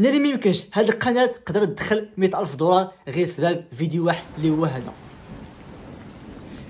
ناري ميمكنش هاد القناه تقدر تدخل ألف دولار غير بسبب فيديو واحد اللي هو هذا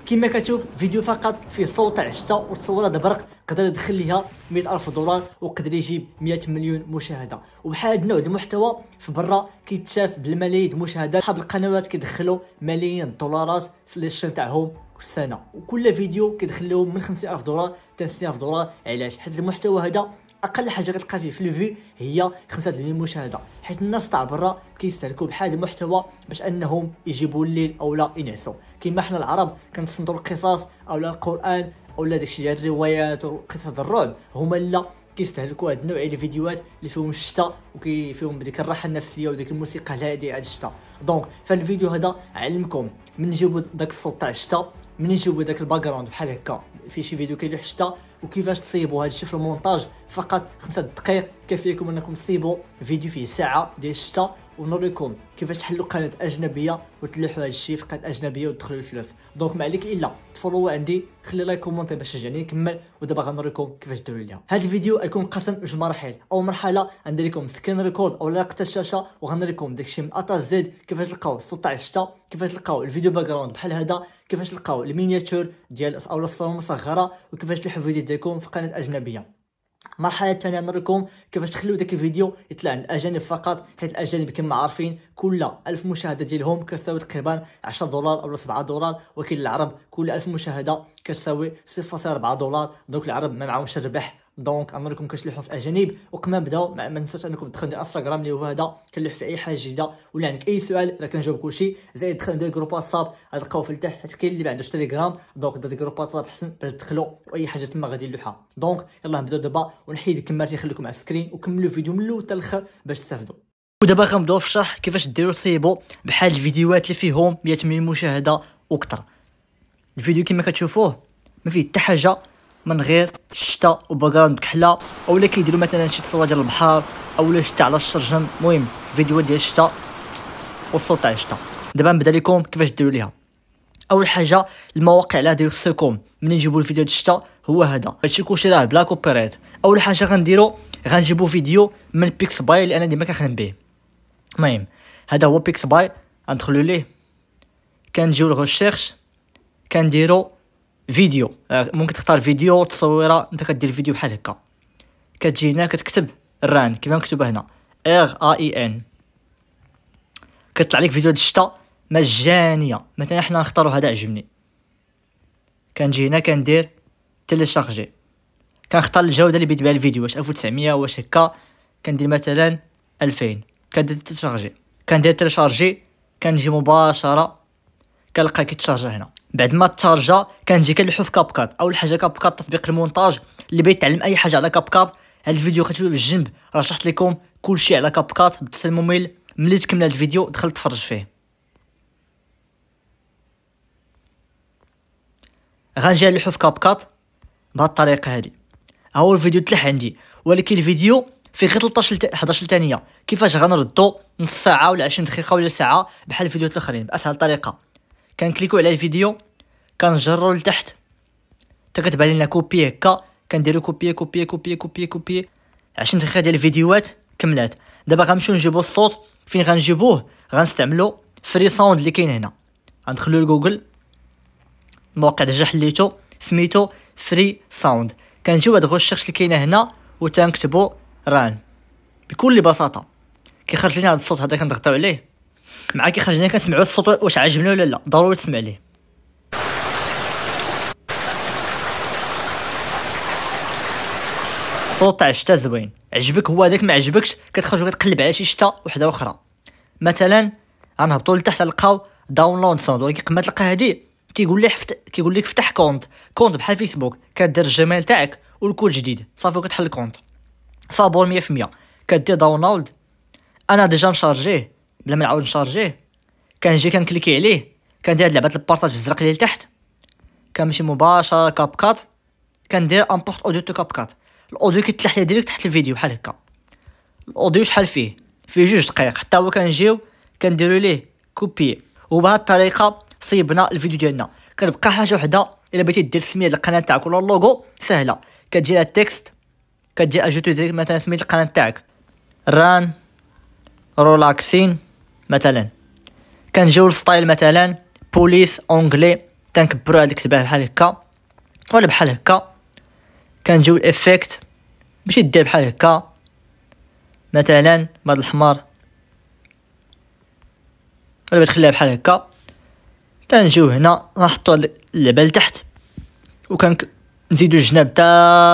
كما كتشوف فيديو فقط فيه صوت عشتا و وتصويرات برق قدر يدخل ليها مئة ألف دولار وقدر يجيب مئة مليون مشاهده وبحال هاد النوع د المحتوى في برا كيتشاف بالملايين د المشاهدات صحاب القنوات كيدخلوا ملايين الدولارات في الشان تاعهم السنه وكل فيديو كيدخل لهم من ألف دولار حتى ألف دولار علاش حيت المحتوى هذا اقل حاجه كتلقى فيه في الفي هي 5 ديال المشاهده حيت الناس تاع برا كيستهلكوا بحال المحتوى باش انهم يجيبوا الليل او لا ينعسوا كما حنا العرب كنصندوا القصص او لا القران او لا داكشي ديال الروايات وقصص الرعب هما لا كيستهلكوا هاد النوع ديال الفيديوهات اللي فيهم الشتاء وكي فيهم ديك الراحه النفسيه وديك الموسيقى الهادئه الشتاء دونك فالفيديو هذا علمكم من جيبوا داك الصوت تاع الشتاء منين جاوبوا داك الباك جراوند بحال هكا في شي فيديو كيلوح الشتا وكيفاش تصيبوا هادشي في المونتاج فقط خمسة دقائق كافيكم انكم تصيبوا فيديو فيه ساعه ديال الشتا ونوريكم كيفاش تحلوا قناه اجنبيه وتلوحوا هذا الشيء في قناه اجنبيه وتدخلوا الفلوس دونك ما عليك الا تفولو عندي خلي لايك كومونتي باش تشجعني نكمل ودابا غنوريكم كيفاش ديروا ليها هذا الفيديو غيكون مقسم لجوج مراحل اول مرحله غندير لكم سكرين ريكورد او لاقت الشاشه وغنوريكم داكشي من اتا زد كيفاش تلقاو الصوت تاع الشتا كيفاش تلقاو الفيديو باك جراوند بحال هذا كيفاش تلقاو المينياتور ديال او الصوره المصغره وكيفاش تلوحوا الفيديو ديالكم في قناه اجنبيه مرحله ثانيه نوريكم كيفاش تخليو داك الفيديو يطلع الاجانب فقط حيت الاجانب كما عارفين كل 1000 مشاهده ديالهم كتساوي تقريبا 10 دولار او 7 دولار ولكن العرب كل 1000 مشاهده كتساوي 0.4 دولار دونك العرب ما معاهمش الربح دونك امركم كتلوحوا في اجانب وكما ما نبداو ما ننساوش انكم تدخلوا ندير انستغرام اللي هو هذا كنلوح في اي حاجه جديده ولا عندك اي سؤال راه كنجاوب كلشي زائد دخل ندير جروب واتساب غتلقاو في التحت حيت كاين اللي ما عندوش تليجرام دونك دير جروب واتساب حسن باش تدخلوا واي حاجه تما غادي نلوحها دونك يلاه نبداو دابا ونحيد الكمارتي نخليكم على السكرين وكملوا الفيديو من الاول حتى الاخر باش تستافدوا ودابا غنبداو في الشرح كيفاش ديروا تصيبوا بحال الفيديوهات اللي فيهم 100 مليون مشاهده وكثر الفيديو كما كتشوفوه ما فيه حتى حاجه من غير الشتاء وباكراوند كحله اولا كيديروا مثلا شي تصويره ديال البحر اولا شتاء على الشرجم المهم فيديو ديال الشتاء والصوت تاع الشتاء دابا نبدا لكم كيفاش ديروا ليها اول حاجه المواقع اللي غادي سيكوم منين نجيبوا الفيديو ديال الشتاء هو هذا هادشي كلشي راه بلا كوبيرايت اول حاجه غنديروا غنجيبوا فيديو من بيكس باي اللي انا ديما كنخدم به المهم هذا هو بيكس باي غندخلوا ليه كنجيو لغوشيرش كنديروا فيديو آه، ممكن تختار فيديو تصويره انت كدير الفيديو بحال هكا كتجي هنا كتكتب الران كما مكتوبه هنا ار اي ان كيطلع لك فيديو الشتاء مجانيه مثلا حنا نختاروا هذا عجبني كنجي هنا كندير تيليشارجي كنختار الجوده اللي بيتبع الفيديو واش 1900 واش هكا كندير مثلا 2000 كندير تيليشارجي كندير تيليشارجي كنجي مباشره كنلقاه كيتشارجا هنا بعد ما تشارجا كنجي كنلوحو في كاب كات اول حاجه كاب كات تطبيق المونتاج اللي بغيت يتعلم اي حاجه على كاب كات هاد الفيديو كتشوفو في الجنب راه شرحت لكم كلشي على كاب كات بالتصل الموبايل ملي تكمل هاد الفيديو دخل تفرج فيه غنجي نلوحو في كاب كات بهاد الطريقه هادي ها هو الفيديو تلح عندي ولكن الفيديو في غير 13 11 ثانيه كيفاش غنردو نص ساعه ولا 20 دقيقه ولا ساعه بحال الفيديوهات الاخرين باسهل طريقه كنكليكو على الفيديو كنجرو لتحت حتى كتبان لنا كوبي هكا كنديرو كوبي كوبي كوبي كوبي كوبي عشان تخيل ديال الفيديوهات كملات دابا غنمشيو نجيبو الصوت فين غنجيبوه غنستعملو فري ساوند اللي كاين هنا غندخلو لجوجل الموقع ديجا حليتو سميتو فري ساوند كنجيو هاد الغوشيرش اللي كاينه هنا وتنكتبو ران بكل بساطه كيخرج لينا هاد الصوت هذا كنضغطو عليه مع كي خرجنا كنسمعوا الصوت واش عجبنا ولا لا ضروري تسمع ليه الصوت تاع الشتا زوين عجبك هو هذاك ما عجبكش كتخرج وكتقلب على شي شتا وحده اخرى مثلا غنهبطوا لتحت لقاو داونلود ساوند ولكن قمه تلقى هادي كيقول لي حفت كيقول لك فتح كونت كونت بحال فيسبوك كدير الجيميل تاعك والكود جديد صافي وكتحل الكونت صابور 100% كدير داونلود انا ديجا مشارجيه بلا ما نعاود نشارجيه كنجي كنكليكي عليه كندير هاد لعبه البارطاج بالزرق الزرق اللي لتحت كنمشي مباشره كاب كات كندير امبورت اوديو تو كاب كات الاوديو كيتلاح لي ديريكت تحت الفيديو بحال هكا الاوديو شحال فيه فيه جوج دقائق حتى هو كنجيو كنديرو ليه كوبي وبهذه الطريقه صيبنا الفيديو ديالنا كتبقى حاجه وحده الا بغيتي دير سميه القناه تاعك ولا اللوغو سهله كتجي لها التكست كتجي اجوتي ديريكت مثلا سميه القناه تاعك ران رولاكسين مثلا جو للستايل مثلا بوليس اونغلي كنكبرو هاد الكتابه بحال هكا ولا بحال هكا جو الافكت ماشي دير بحال هكا مثلا بعض الحمار ولا بتخليها تخليها بحال هكا تنجيو هنا نحطو اللعبه لتحت نزيدو الجناب حتى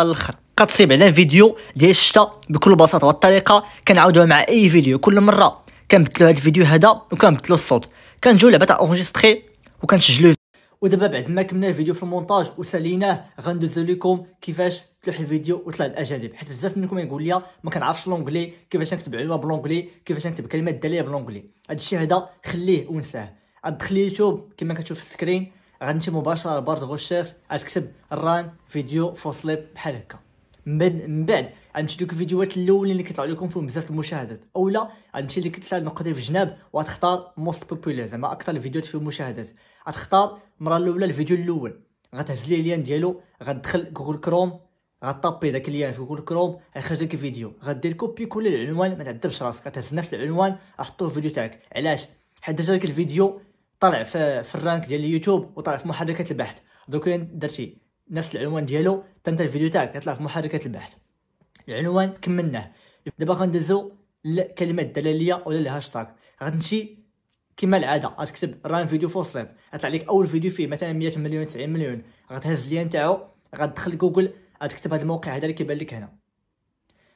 الاخر كتصيب على فيديو ديال الشتا بكل بساطه والطريقه كنعاودوها مع اي فيديو كل مره كنبدلو هاد الفيديو هذا وكنبدلو الصوت كنجيو لعبه تاع اونجستري وكنسجلو ودابا بعد ما كملنا الفيديو في المونتاج وساليناه غندوزو لكم كيفاش تلوح الفيديو وطلع الاجانب حيت بزاف منكم يقول لي ما كنعرفش لونجلي كيفاش نكتب علبه بلونجلي كيفاش نكتب كلمات داليه بلونجلي هاد الشيء هذا خليه ونساه غتدخلي يوتيوب كما كتشوف في السكرين غنمشي مباشره لبارت غوشيرش غتكتب الران فيديو فور سليب بحال هكا من بعد غنمشي دوك الفيديوهات الاولين اللي كيطلعوا لكم فيهم بزاف المشاهدات اولا غنمشي لك ثلاث نقطه في جناب وغتختار موست بوبولير زعما اكثر الفيديوهات فيهم مشاهدات غتختار المره الاولى الفيديو الاول غتهز ليه اليان ديالو غتدخل جوجل كروم غطابي داك اليان في جوجل كروم غيخرج لك الفيديو غدير كوبي كل العنوان ما تعذبش راسك غتهز نفس العنوان احطو في الفيديو تاعك علاش حيت ديجا داك الفيديو طلع في, في الرانك ديال اليوتيوب وطلع في محركات البحث دوك درتي نفس العنوان ديالو حتى الفيديو تاعك يطلع في محركات البحث العنوان كملناه دابا غندوزو الكلمات الدلاليه ولا الهاشتاغ غنمشي كما العاده غتكتب ران فيديو فور سليب غطلع لك اول فيديو فيه مثلا 100 مليون 90 مليون غتهز ليا نتاعو غتدخل جوجل غتكتب هذا الموقع هذا اللي كيبان لك هنا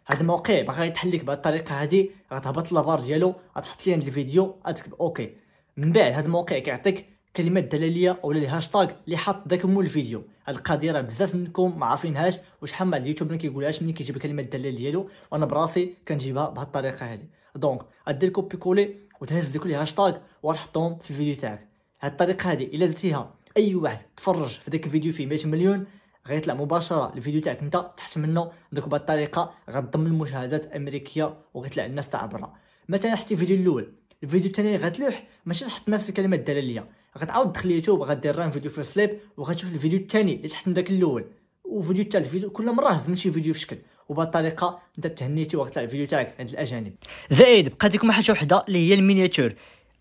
هذا الموقع باغي يتحل لك بهذه الطريقه هذه غتهبط لابار ديالو غتحط لين الفيديو غتكتب اوكي من بعد هذا الموقع كيعطيك كلمات دلاليه أو الهاشتاغ اللي حط ذاك مول الفيديو هاد القضيه راه بزاف منكم ما عارفينهاش وشحال من اليوتيوب ما كيقولهاش ملي كيجيب كلمه الدلال ديالو وانا براسي كنجيبها بهاد الطريقه هادي دونك غدير كوبي كولي وتهز ديك الهاشتاغ وغتحطهم في الفيديو تاعك هاد الطريقه هادي الا درتيها اي واحد تفرج في ذاك الفيديو فيه 100 مليون غيطلع مباشره الفيديو تاعك انت تحت منه دوك بهاد الطريقه غضم المشاهدات الامريكيه وغيطلع الناس تاع برا مثلا حتى الفيديو الاول الفيديو الثاني غتلوح ماشي تحط نفس الكلمات الدلاليه غتعاود تدخل يوتيوب غدير ران فيديو في سليب وغتشوف الفيديو الثاني اللي تحت من داك الاول وفيديو الثالث فيديو كل مره هز ماشي فيديو في شكل وبهالطريقه انت تهنيتي وقت الفيديو تاعك عند الاجانب زائد بقات لكم حاجه وحده اللي هي المينياتور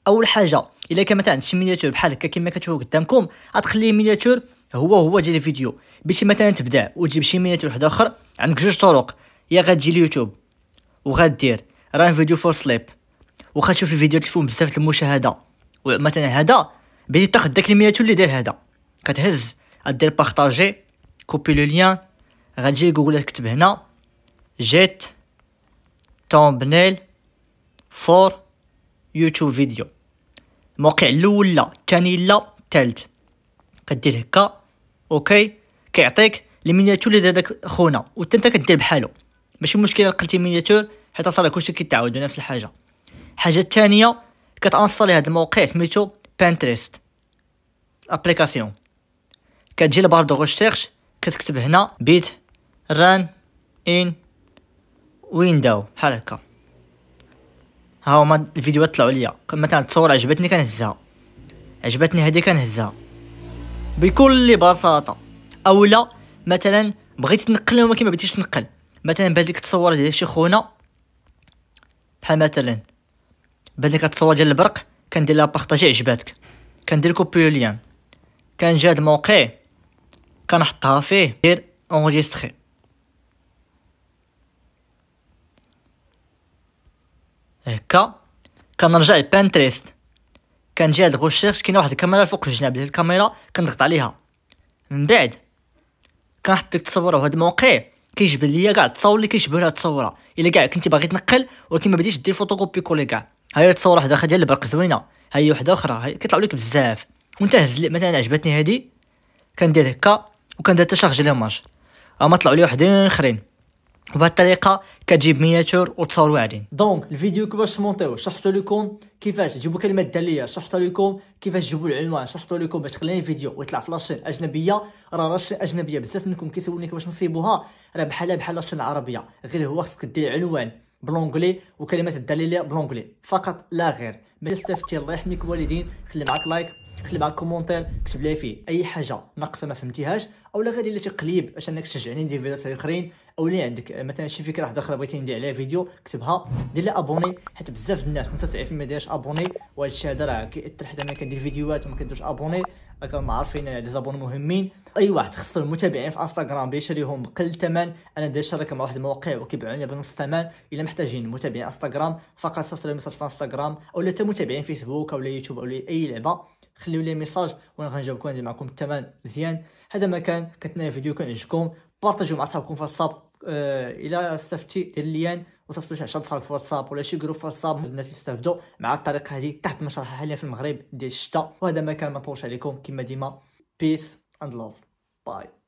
اول حاجه الا كان ما عندكش مينياتور بحال هكا كما كتشوفوا قدامكم غتخلي مينياتور هو هو ديال الفيديو باش مثلا تبدع وتجيب شي مينياتور واحد اخر عندك جوج طرق يا غتجي اليوتيوب وغدير ران فيديو فور سليب واخا تشوف الفيديو تلفون بزاف المشاهده مثلا هذا بدي تاخد داك المياتو اللي داير هذا كتهز غدير بارطاجي كوبي لو ليان غتجي جوجل تكتب هنا جيت تومبنيل فور يوتيوب فيديو الموقع الاول لا الثاني لا الثالث كدير هكا اوكي كيعطيك المينياتور اللي داك خونا وانت كدير بحالو ماشي مشكله قلتي مينياتور حيت صرا كلشي كيتعاود نفس الحاجه الحاجه الثانيه كتانستالي هاد الموقع سميتو بانتريست ابليكاسيون كتجي لبار دو ريشيرش كتكتب هنا بيت ران ان ويندو بحال هكا ها هما الفيديو طلعوا ليا مثلا تصور عجبتني كنهزها عجبتني هذه كنهزها بكل بساطه اولا مثلا بغيت تنقل وما كيما بغيتيش تنقل مثلا بهذيك لك ديال شي خونا بحال مثلا بعد لك التصويره ديال البرق كندير لها بارطاجي عجباتك كندير كوبي ليان كنجي هاد الموقع كنحطها فيه دير اونجيستري هكا كنرجع لبانتريست كنجي هاد غوشيرش كاينه واحد الكاميرا فوق الجناب ديال الكاميرا كنضغط عليها من بعد كنحط ديك التصوره وهاد الموقع كيجبد ليا كاع التصاور اللي كيشبه لها التصوره الا كاع كنتي باغي تنقل ولكن ما بديتش دير فوتوكوبي كولي كاع هاي تصور واحد اخر ديال البرق زوينه هاي وحده اخرى هاي كيطلعوا لك بزاف وانت هز مثلا عجبتني هادي كندير هكا وكندير تشارجي ليماج اما طلعوا لي وحدين اخرين وبهذه الطريقه كتجيب مياتور وتصور واعدين دونك الفيديو كيفاش مونطيو شرحت لكم كيفاش تجيبوا كلمات داليه شرحت لكم كيفاش تجيبوا العنوان شرحت لكم باش تخلي الفيديو ويطلع في لاشين اجنبيه راه لاشين اجنبيه بزاف منكم كيسولوني كيفاش نصيبوها راه بحالها بحال لاشين العربيه غير هو خصك دير عنوان بلونغلي وكلمات الدليليه بلونغلي فقط لا غير ما استفدتي الله يحميك والدين خلي معاك لايك خلي معاك كومونتير كتب لي فيه اي حاجه ناقصه ما فهمتيهاش اولا غادي لي تقليب باش انك تشجعني ندير فيديوهات اخرين او اللي عندك مثلا شي فكره واحده اخرى بغيتي ندير عليها فيديو كتبها دير لها ابوني حيت بزاف الناس 95% ما دايرش ابوني وهذا الشيء هذا راه كيأثر حتى انا كندير فيديوهات وما كندوش ابوني راكم عارفين دي زابون مهمين اي واحد خصو المتابعين في انستغرام بيشريهم بقل الثمن انا ديجا شارك مع واحد الموقع وكيبيعوني بنص الثمن الا محتاجين متابعين انستغرام فقط صيفط لي ميساج في انستغرام اولا حتى متابعين فيسبوك اولا يوتيوب اولا اي لعبه خليو لي ميساج وانا غنجاوبكم معكم الثمن مزيان هذا ما كان كنتمنى الفيديو يكون عجبكم بارطاجيو مع صحابكم في الواتساب آه، الى استفدتي دير ليان وصيفطوا شي 10 صحاب في الواتساب ولا شي جروب في الواتساب الناس يستافدوا مع الطريقه هذه تحت مشرحة حاليا في المغرب ديال الشتاء وهذا ما كان ما عليكم كما ديما بيس اند لوف باي